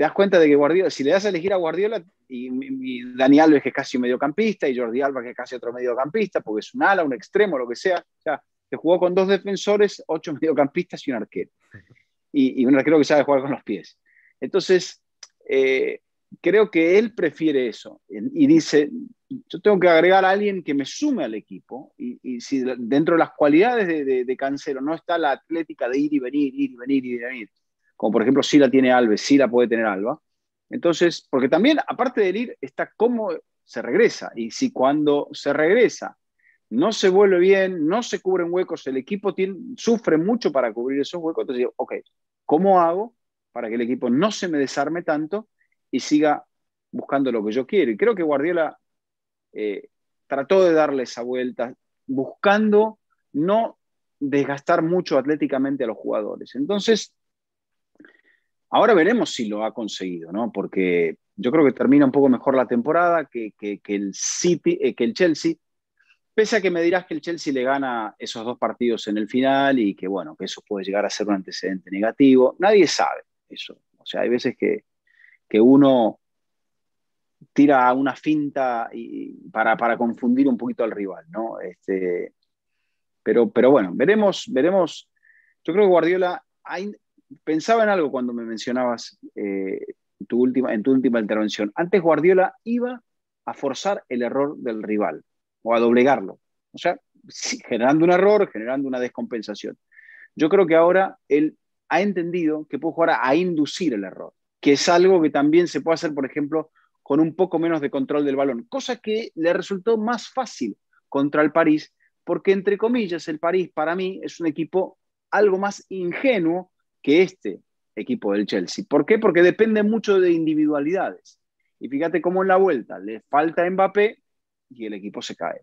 te das cuenta de que Guardiola, si le das a elegir a Guardiola, y, Dani Alves, que es casi un mediocampista, y Jordi Alba, que es casi otro mediocampista, porque es un ala, un extremo, lo que sea, o sea, te jugó con dos defensores, ocho mediocampistas y un arquero. Y, un arquero que sabe jugar con los pies. Entonces, eh, creo que él prefiere eso y dice, yo tengo que agregar a alguien que me sume al equipo y, si dentro de las cualidades de, de, Cancelo no está la atlética de ir y venir, ir y venir, ir y venir, como por ejemplo si la tiene Alves, si la puede tener Alba. Entonces, porque también, aparte de ir está cómo se regresa. Y si cuando se regresa no se vuelve bien, no se cubren huecos, el equipo sufre mucho para cubrir esos huecos, entonces digo, ok, ¿cómo hago para que el equipo no se me desarme tanto y siga buscando lo que yo quiero? Y creo que Guardiola eh, trató de darle esa vuelta, buscando no desgastar mucho atléticamente a los jugadores. Entonces, Ahora veremos si lo ha conseguido, ¿no? Porque yo creo que termina un poco mejor la temporada que, el, City, eh, que el Chelsea, pese a que me dirás que el Chelsea le gana esos dos partidos en el final y que, bueno, que eso puede llegar a ser un antecedente negativo. Nadie sabe eso. O sea, hay veces que, uno tira una finta y, para, confundir un poquito al rival, ¿no? Este, pero, pero bueno, veremos, veremos. Yo creo que Guardiola pensaba en algo cuando me mencionabas eh, tu última, en tu última intervención. Antes Guardiola iba a forzar el error del rival o a doblegarlo. O sea, generando un error, generando una descompensación. Yo creo que ahora él ha entendido que puede jugar a inducir el error, que es algo que también se puede hacer, por ejemplo, con un poco menos de control del balón, cosa que le resultó más fácil contra el París, porque entre comillas el París para mí es un equipo algo más ingenuo que este equipo del Chelsea. ¿Por qué? Porque depende mucho de individualidades. Y fíjate cómo en la vuelta le falta Mbappé y el equipo se cae.